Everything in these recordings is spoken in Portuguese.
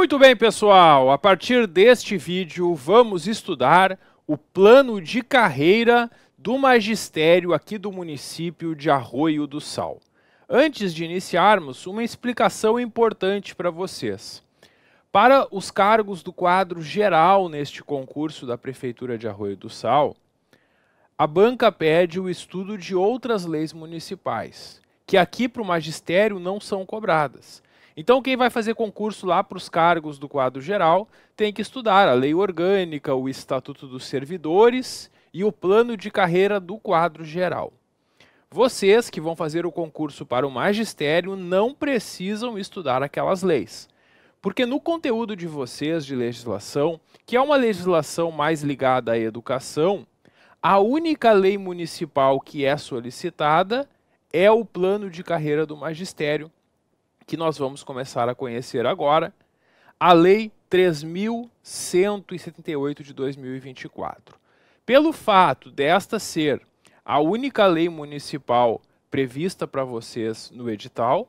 Muito bem, pessoal. A partir deste vídeo, vamos estudar o plano de carreira do magistério aqui do município de Arroio do Sal. Antes de iniciarmos, uma explicação importante para vocês. Para os cargos do quadro geral neste concurso da Prefeitura de Arroio do Sal, a banca pede o estudo de outras leis municipais, que aqui para o magistério não são cobradas. Então, quem vai fazer concurso lá para os cargos do quadro geral tem que estudar a lei orgânica, o estatuto dos servidores e o plano de carreira do quadro geral. Vocês que vão fazer o concurso para o magistério não precisam estudar aquelas leis. Porque no conteúdo de vocês de legislação, que é uma legislação mais ligada à educação, a única lei municipal que é solicitada é o plano de carreira do magistério, que nós vamos começar a conhecer agora, a Lei 3178 de 2024. Pelo fato desta ser a única lei municipal prevista para vocês no edital,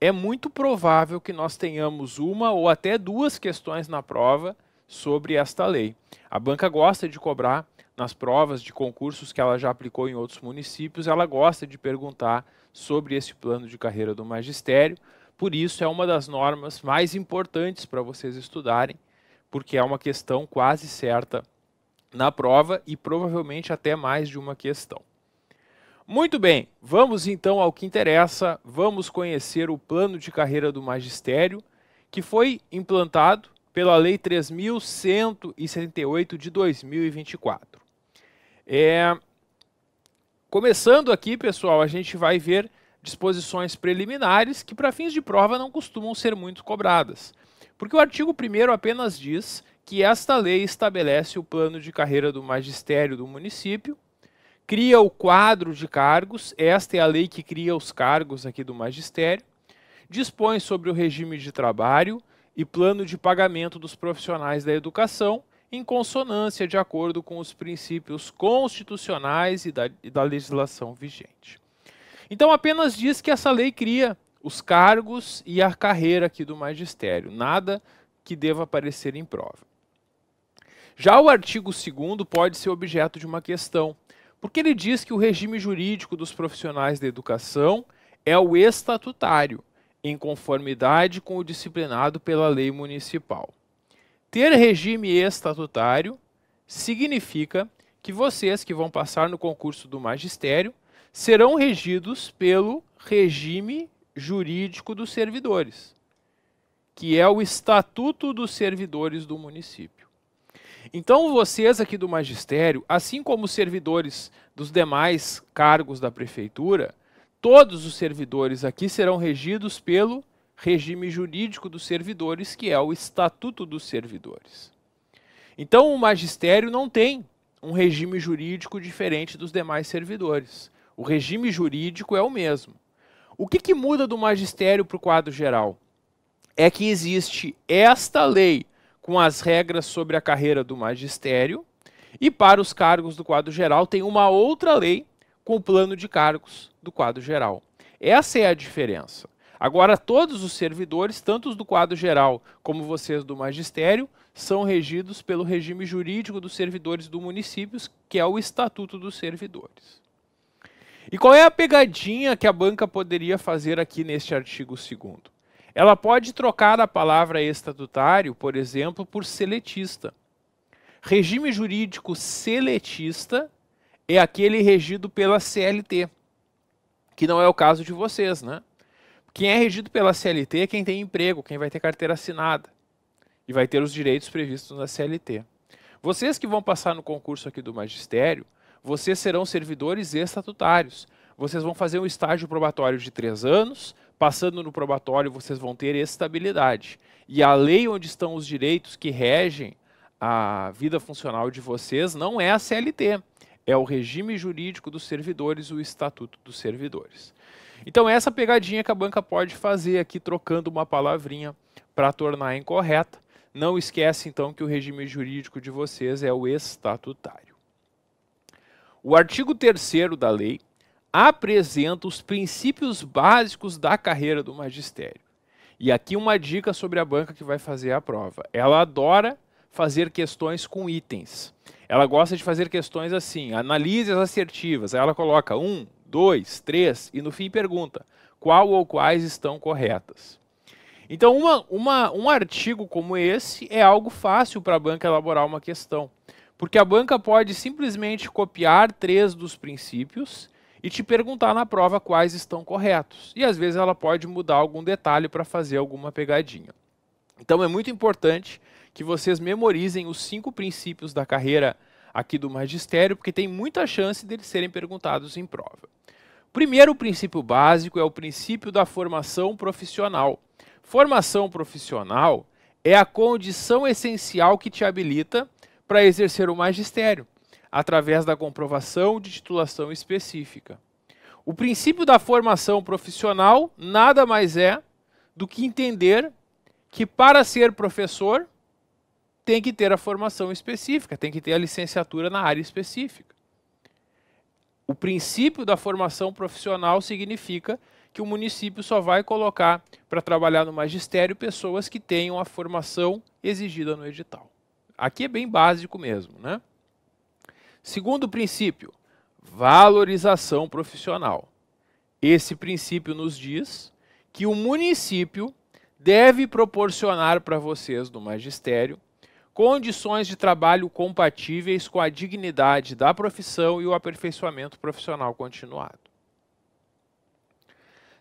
é muito provável que nós tenhamos uma ou até duas questões na prova sobre esta lei. A banca gosta de cobrar nas provas de concursos que ela já aplicou em outros municípios, ela gosta de perguntar sobre esse plano de carreira do magistério, por isso, é uma das normas mais importantes para vocês estudarem, porque é uma questão quase certa na prova e provavelmente até mais de uma questão. Muito bem, vamos então ao que interessa, vamos conhecer o plano de carreira do magistério, que foi implantado pela Lei 3.178 de 2024. É... Começando aqui, pessoal, a gente vai ver disposições preliminares que, para fins de prova, não costumam ser muito cobradas. Porque o artigo 1 apenas diz que esta lei estabelece o plano de carreira do magistério do município, cria o quadro de cargos, esta é a lei que cria os cargos aqui do magistério, dispõe sobre o regime de trabalho e plano de pagamento dos profissionais da educação, em consonância de acordo com os princípios constitucionais e da, e da legislação vigente. Então apenas diz que essa lei cria os cargos e a carreira aqui do magistério, nada que deva aparecer em prova. Já o artigo 2 pode ser objeto de uma questão, porque ele diz que o regime jurídico dos profissionais da educação é o estatutário, em conformidade com o disciplinado pela lei municipal. Ter regime estatutário significa que vocês que vão passar no concurso do magistério serão regidos pelo regime jurídico dos servidores, que é o Estatuto dos Servidores do município. Então, vocês aqui do magistério, assim como os servidores dos demais cargos da prefeitura, todos os servidores aqui serão regidos pelo regime jurídico dos servidores, que é o Estatuto dos Servidores. Então, o magistério não tem um regime jurídico diferente dos demais servidores. O regime jurídico é o mesmo. O que, que muda do magistério para o quadro geral? É que existe esta lei com as regras sobre a carreira do magistério, e para os cargos do quadro geral tem uma outra lei com o plano de cargos do quadro geral. Essa é a diferença. Agora, todos os servidores, tanto os do quadro geral como vocês do magistério, são regidos pelo regime jurídico dos servidores do município, que é o Estatuto dos Servidores. E qual é a pegadinha que a banca poderia fazer aqui neste artigo 2? Ela pode trocar a palavra estatutário, por exemplo, por seletista. Regime jurídico seletista é aquele regido pela CLT, que não é o caso de vocês, né? Quem é regido pela CLT é quem tem emprego, quem vai ter carteira assinada e vai ter os direitos previstos na CLT. Vocês que vão passar no concurso aqui do magistério vocês serão servidores estatutários. Vocês vão fazer um estágio probatório de três anos, passando no probatório, vocês vão ter estabilidade. E a lei onde estão os direitos que regem a vida funcional de vocês não é a CLT, é o regime jurídico dos servidores, o Estatuto dos Servidores. Então, essa pegadinha que a banca pode fazer aqui, trocando uma palavrinha para tornar incorreta. Não esquece, então, que o regime jurídico de vocês é o estatutário. O artigo 3 da lei apresenta os princípios básicos da carreira do magistério. E aqui uma dica sobre a banca que vai fazer a prova. Ela adora fazer questões com itens. Ela gosta de fazer questões assim, análises assertivas. Aí ela coloca um, dois, três e no fim pergunta qual ou quais estão corretas. Então, uma, uma, um artigo como esse é algo fácil para a banca elaborar uma questão. Porque a banca pode simplesmente copiar três dos princípios e te perguntar na prova quais estão corretos. E às vezes ela pode mudar algum detalhe para fazer alguma pegadinha. Então é muito importante que vocês memorizem os cinco princípios da carreira aqui do magistério, porque tem muita chance deles serem perguntados em prova. Primeiro princípio básico é o princípio da formação profissional. Formação profissional é a condição essencial que te habilita para exercer o magistério, através da comprovação de titulação específica. O princípio da formação profissional nada mais é do que entender que para ser professor tem que ter a formação específica, tem que ter a licenciatura na área específica. O princípio da formação profissional significa que o município só vai colocar para trabalhar no magistério pessoas que tenham a formação exigida no edital. Aqui é bem básico mesmo, né? Segundo princípio, valorização profissional. Esse princípio nos diz que o município deve proporcionar para vocês do magistério condições de trabalho compatíveis com a dignidade da profissão e o aperfeiçoamento profissional continuado.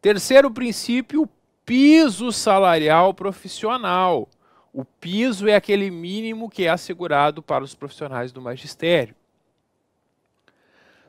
Terceiro princípio, piso salarial profissional. O piso é aquele mínimo que é assegurado para os profissionais do magistério.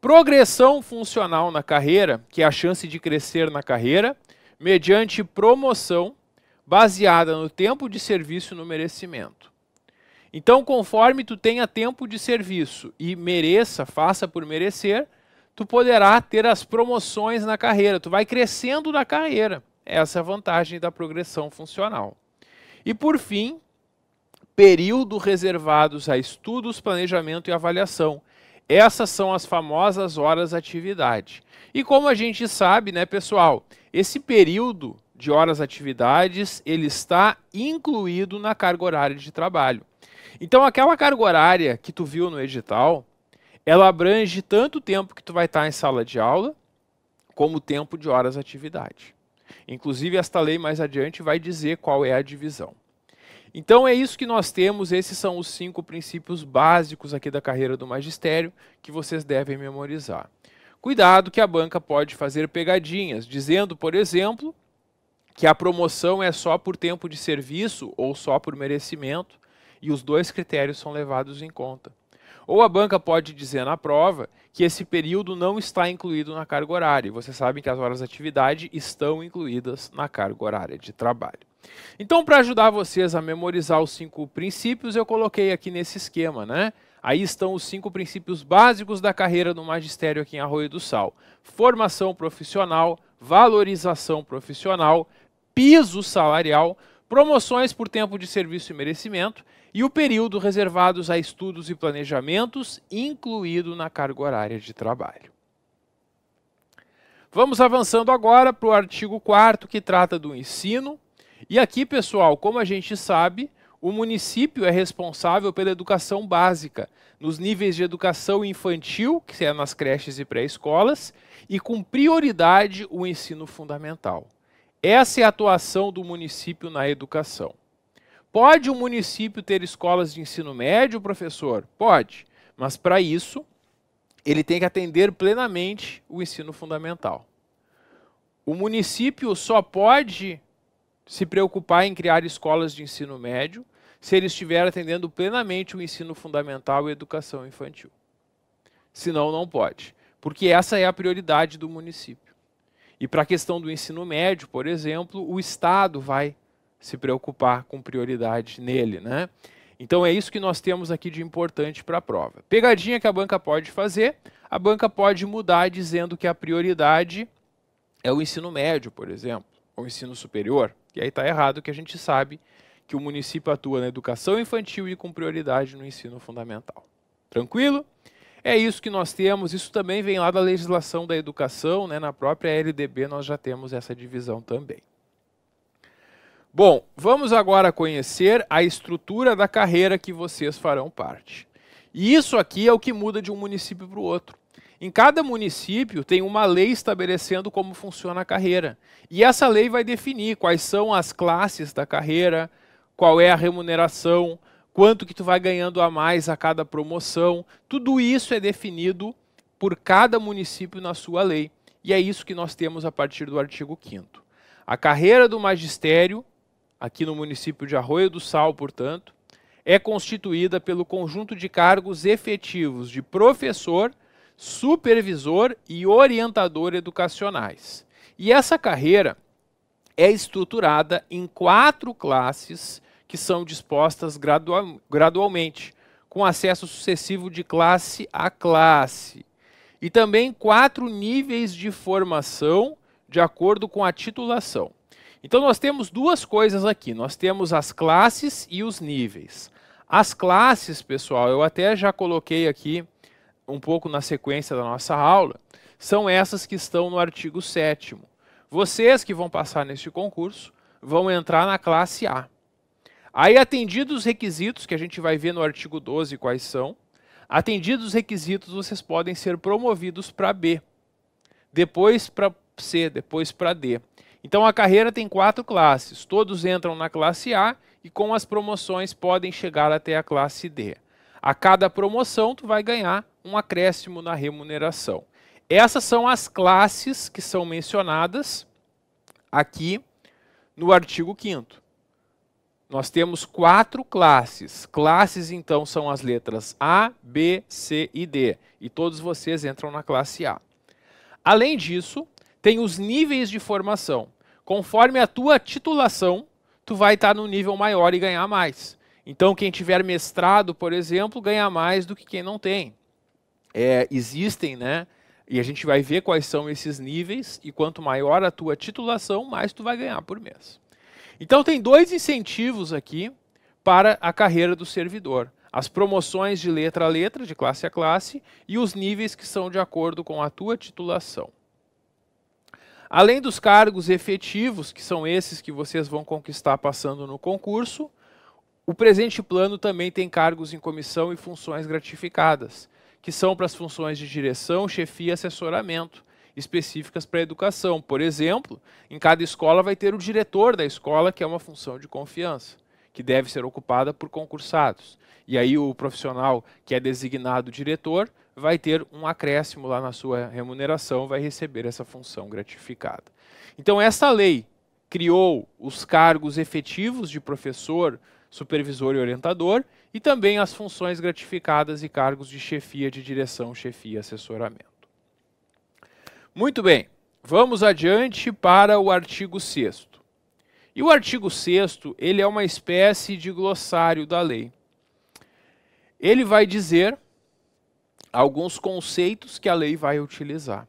Progressão funcional na carreira, que é a chance de crescer na carreira, mediante promoção baseada no tempo de serviço e no merecimento. Então, conforme tu tenha tempo de serviço e mereça, faça por merecer, tu poderá ter as promoções na carreira, tu vai crescendo na carreira. Essa é a vantagem da progressão funcional. E por fim, período reservados a estudos, planejamento e avaliação. Essas são as famosas horas atividade. E como a gente sabe, né, pessoal, esse período de horas atividades, ele está incluído na carga horária de trabalho. Então aquela carga horária que tu viu no edital, ela abrange tanto o tempo que tu vai estar em sala de aula, como o tempo de horas atividade. Inclusive, esta lei mais adiante vai dizer qual é a divisão. Então é isso que nós temos, esses são os cinco princípios básicos aqui da carreira do magistério que vocês devem memorizar. Cuidado que a banca pode fazer pegadinhas, dizendo, por exemplo, que a promoção é só por tempo de serviço ou só por merecimento, e os dois critérios são levados em conta. Ou a banca pode dizer na prova que esse período não está incluído na carga horária. Você sabe que as horas de atividade estão incluídas na carga horária de trabalho. Então, para ajudar vocês a memorizar os cinco princípios, eu coloquei aqui nesse esquema, né? Aí estão os cinco princípios básicos da carreira no magistério aqui em Arroio do Sal: formação profissional, valorização profissional, piso salarial, promoções por tempo de serviço e merecimento e o período reservados a estudos e planejamentos, incluído na carga horária de trabalho. Vamos avançando agora para o artigo 4 que trata do ensino. E aqui, pessoal, como a gente sabe, o município é responsável pela educação básica, nos níveis de educação infantil, que é nas creches e pré-escolas, e com prioridade o ensino fundamental. Essa é a atuação do município na educação. Pode o município ter escolas de ensino médio, professor? Pode, mas para isso ele tem que atender plenamente o ensino fundamental. O município só pode se preocupar em criar escolas de ensino médio se ele estiver atendendo plenamente o ensino fundamental e educação infantil. Senão, não pode, porque essa é a prioridade do município. E para a questão do ensino médio, por exemplo, o Estado vai se preocupar com prioridade nele. Né? Então é isso que nós temos aqui de importante para a prova. Pegadinha que a banca pode fazer, a banca pode mudar dizendo que a prioridade é o ensino médio, por exemplo, ou ensino superior. E aí está errado que a gente sabe que o município atua na educação infantil e com prioridade no ensino fundamental. Tranquilo? É isso que nós temos, isso também vem lá da legislação da educação, né? na própria LDB nós já temos essa divisão também. Bom, vamos agora conhecer a estrutura da carreira que vocês farão parte. E isso aqui é o que muda de um município para o outro. Em cada município tem uma lei estabelecendo como funciona a carreira. E essa lei vai definir quais são as classes da carreira, qual é a remuneração, quanto que tu vai ganhando a mais a cada promoção. Tudo isso é definido por cada município na sua lei. E é isso que nós temos a partir do artigo 5 A carreira do magistério, aqui no município de Arroio do Sal, portanto, é constituída pelo conjunto de cargos efetivos de professor, supervisor e orientador educacionais. E essa carreira é estruturada em quatro classes que são dispostas gradualmente, com acesso sucessivo de classe a classe. E também quatro níveis de formação de acordo com a titulação. Então nós temos duas coisas aqui, nós temos as classes e os níveis. As classes, pessoal, eu até já coloquei aqui um pouco na sequência da nossa aula, são essas que estão no artigo 7 Vocês que vão passar neste concurso vão entrar na classe A. Aí, atendidos os requisitos, que a gente vai ver no artigo 12 quais são, atendidos os requisitos, vocês podem ser promovidos para B, depois para C, depois para D. Então, a carreira tem quatro classes, todos entram na classe A e com as promoções podem chegar até a classe D. A cada promoção, tu vai ganhar um acréscimo na remuneração. Essas são as classes que são mencionadas aqui no artigo 5 nós temos quatro classes. Classes, então, são as letras A, B, C e D. E todos vocês entram na classe A. Além disso, tem os níveis de formação. Conforme a tua titulação, tu vai estar no nível maior e ganhar mais. Então, quem tiver mestrado, por exemplo, ganha mais do que quem não tem. É, existem, né? E a gente vai ver quais são esses níveis, e quanto maior a tua titulação, mais tu vai ganhar por mês. Então tem dois incentivos aqui para a carreira do servidor. As promoções de letra a letra, de classe a classe, e os níveis que são de acordo com a tua titulação. Além dos cargos efetivos, que são esses que vocês vão conquistar passando no concurso, o presente plano também tem cargos em comissão e funções gratificadas, que são para as funções de direção, chefia e assessoramento, específicas para a educação. Por exemplo, em cada escola vai ter o diretor da escola, que é uma função de confiança, que deve ser ocupada por concursados. E aí o profissional que é designado diretor vai ter um acréscimo lá na sua remuneração, vai receber essa função gratificada. Então essa lei criou os cargos efetivos de professor, supervisor e orientador, e também as funções gratificadas e cargos de chefia de direção, chefia e assessoramento. Muito bem, vamos adiante para o artigo 6 E o artigo 6 ele é uma espécie de glossário da lei. Ele vai dizer alguns conceitos que a lei vai utilizar.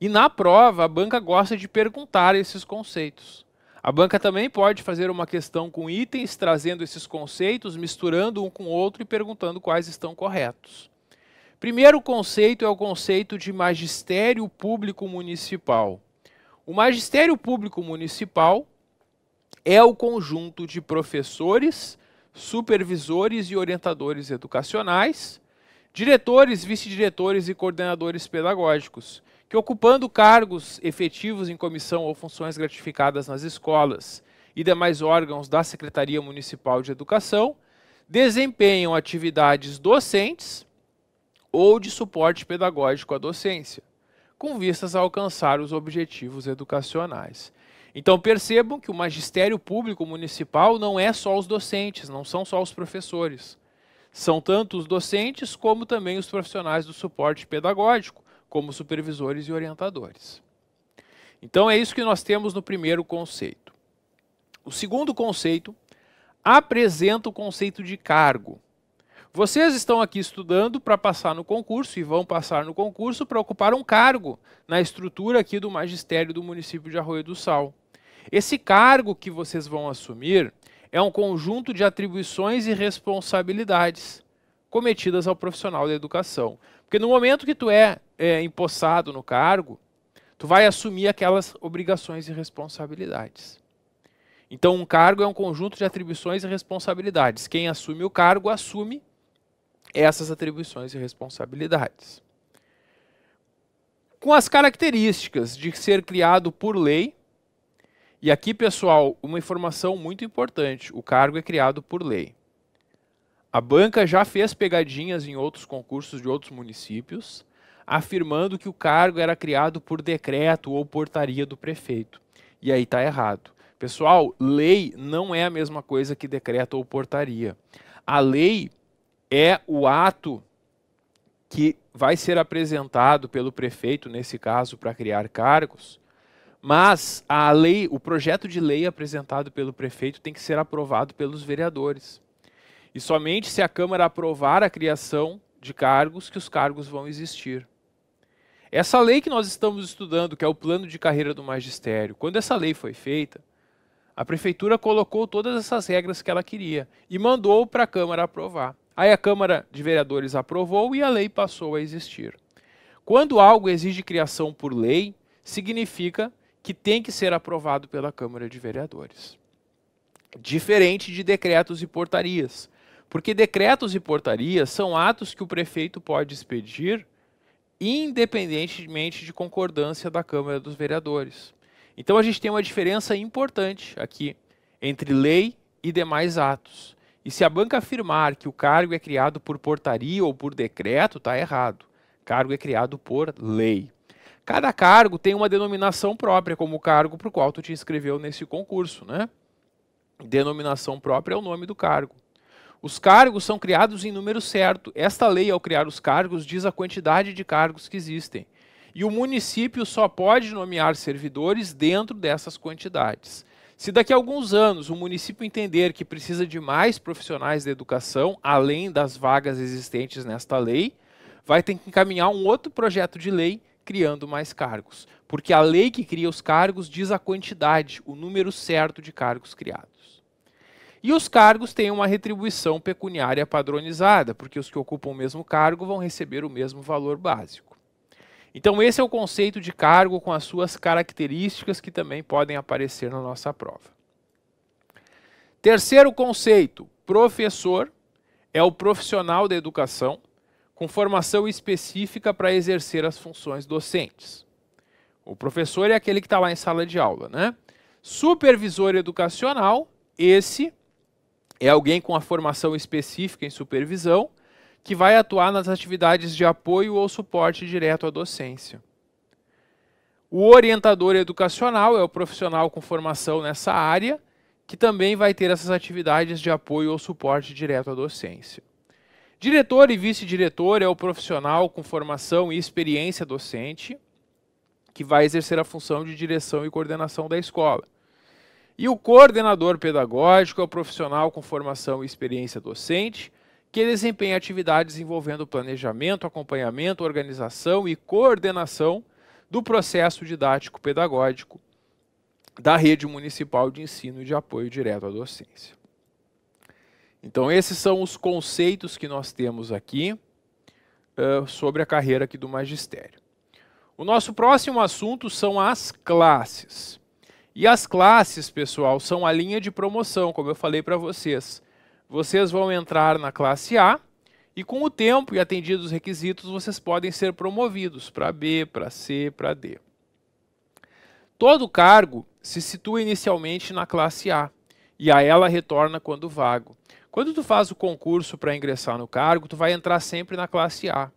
E na prova, a banca gosta de perguntar esses conceitos. A banca também pode fazer uma questão com itens, trazendo esses conceitos, misturando um com o outro e perguntando quais estão corretos. Primeiro conceito é o conceito de magistério público municipal. O magistério público municipal é o conjunto de professores, supervisores e orientadores educacionais, diretores, vice-diretores e coordenadores pedagógicos, que ocupando cargos efetivos em comissão ou funções gratificadas nas escolas e demais órgãos da Secretaria Municipal de Educação, desempenham atividades docentes ou de suporte pedagógico à docência, com vistas a alcançar os objetivos educacionais. Então percebam que o magistério público municipal não é só os docentes, não são só os professores. São tanto os docentes como também os profissionais do suporte pedagógico, como supervisores e orientadores. Então é isso que nós temos no primeiro conceito. O segundo conceito apresenta o conceito de cargo, vocês estão aqui estudando para passar no concurso e vão passar no concurso para ocupar um cargo na estrutura aqui do magistério do município de Arroio do Sal. Esse cargo que vocês vão assumir é um conjunto de atribuições e responsabilidades cometidas ao profissional da educação. Porque no momento que tu é, é empossado no cargo, tu vai assumir aquelas obrigações e responsabilidades. Então, um cargo é um conjunto de atribuições e responsabilidades. Quem assume o cargo assume essas atribuições e responsabilidades. Com as características de ser criado por lei, e aqui, pessoal, uma informação muito importante: o cargo é criado por lei. A banca já fez pegadinhas em outros concursos de outros municípios, afirmando que o cargo era criado por decreto ou portaria do prefeito. E aí está errado. Pessoal, lei não é a mesma coisa que decreto ou portaria. A lei é o ato que vai ser apresentado pelo prefeito, nesse caso, para criar cargos, mas a lei, o projeto de lei apresentado pelo prefeito tem que ser aprovado pelos vereadores. E somente se a Câmara aprovar a criação de cargos que os cargos vão existir. Essa lei que nós estamos estudando, que é o plano de carreira do magistério, quando essa lei foi feita, a prefeitura colocou todas essas regras que ela queria e mandou para a Câmara aprovar. Aí a Câmara de Vereadores aprovou e a lei passou a existir. Quando algo exige criação por lei, significa que tem que ser aprovado pela Câmara de Vereadores. Diferente de decretos e portarias, porque decretos e portarias são atos que o prefeito pode expedir independentemente de concordância da Câmara dos Vereadores. Então a gente tem uma diferença importante aqui entre lei e demais atos. E se a banca afirmar que o cargo é criado por portaria ou por decreto, está errado. Cargo é criado por lei. Cada cargo tem uma denominação própria, como o cargo para o qual tu te inscreveu nesse concurso, né? Denominação própria é o nome do cargo. Os cargos são criados em número certo. Esta lei, ao criar os cargos, diz a quantidade de cargos que existem. E o município só pode nomear servidores dentro dessas quantidades. Se daqui a alguns anos o município entender que precisa de mais profissionais da educação, além das vagas existentes nesta lei, vai ter que encaminhar um outro projeto de lei criando mais cargos. Porque a lei que cria os cargos diz a quantidade, o número certo de cargos criados. E os cargos têm uma retribuição pecuniária padronizada, porque os que ocupam o mesmo cargo vão receber o mesmo valor básico. Então, esse é o conceito de cargo com as suas características que também podem aparecer na nossa prova. Terceiro conceito: professor é o profissional da educação com formação específica para exercer as funções docentes. O professor é aquele que está lá em sala de aula, né? Supervisor educacional, esse é alguém com a formação específica em supervisão que vai atuar nas atividades de apoio ou suporte direto à docência. O orientador educacional é o profissional com formação nessa área, que também vai ter essas atividades de apoio ou suporte direto à docência. Diretor e vice-diretor é o profissional com formação e experiência docente, que vai exercer a função de direção e coordenação da escola. E o coordenador pedagógico é o profissional com formação e experiência docente, que desempenha atividades envolvendo planejamento, acompanhamento, organização e coordenação do processo didático-pedagógico da rede municipal de ensino e de apoio direto à docência. Então, esses são os conceitos que nós temos aqui uh, sobre a carreira aqui do magistério. O nosso próximo assunto são as classes. E as classes, pessoal, são a linha de promoção, como eu falei para vocês vocês vão entrar na classe A e com o tempo e atendidos os requisitos, vocês podem ser promovidos para B, para C, para D. Todo cargo se situa inicialmente na classe A e a ela retorna quando vago. Quando tu faz o concurso para ingressar no cargo, tu vai entrar sempre na classe A.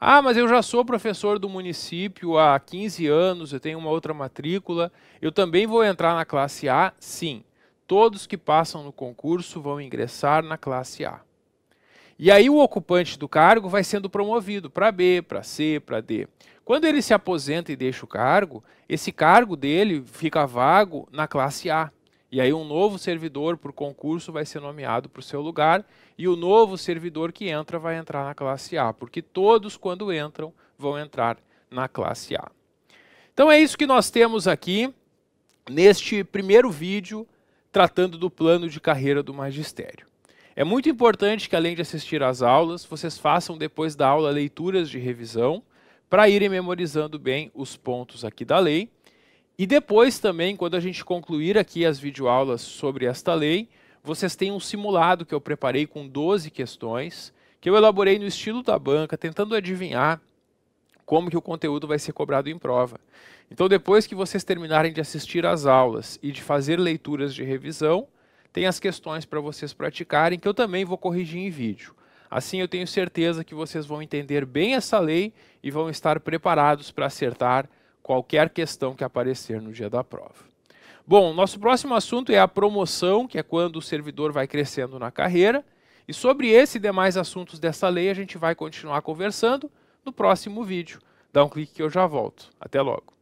Ah, mas eu já sou professor do município há 15 anos, eu tenho uma outra matrícula, eu também vou entrar na classe A? Sim, Todos que passam no concurso vão ingressar na classe A. E aí o ocupante do cargo vai sendo promovido para B, para C, para D. Quando ele se aposenta e deixa o cargo, esse cargo dele fica vago na classe A. E aí um novo servidor por concurso vai ser nomeado para o seu lugar e o novo servidor que entra vai entrar na classe A, porque todos quando entram vão entrar na classe A. Então é isso que nós temos aqui neste primeiro vídeo tratando do plano de carreira do magistério. É muito importante que, além de assistir às aulas, vocês façam depois da aula leituras de revisão para irem memorizando bem os pontos aqui da lei. E depois também, quando a gente concluir aqui as videoaulas sobre esta lei, vocês têm um simulado que eu preparei com 12 questões, que eu elaborei no estilo da banca, tentando adivinhar como que o conteúdo vai ser cobrado em prova. Então, depois que vocês terminarem de assistir às aulas e de fazer leituras de revisão, tem as questões para vocês praticarem, que eu também vou corrigir em vídeo. Assim, eu tenho certeza que vocês vão entender bem essa lei e vão estar preparados para acertar qualquer questão que aparecer no dia da prova. Bom, nosso próximo assunto é a promoção, que é quando o servidor vai crescendo na carreira. E sobre esse e demais assuntos dessa lei a gente vai continuar conversando, no próximo vídeo. Dá um clique que eu já volto. Até logo.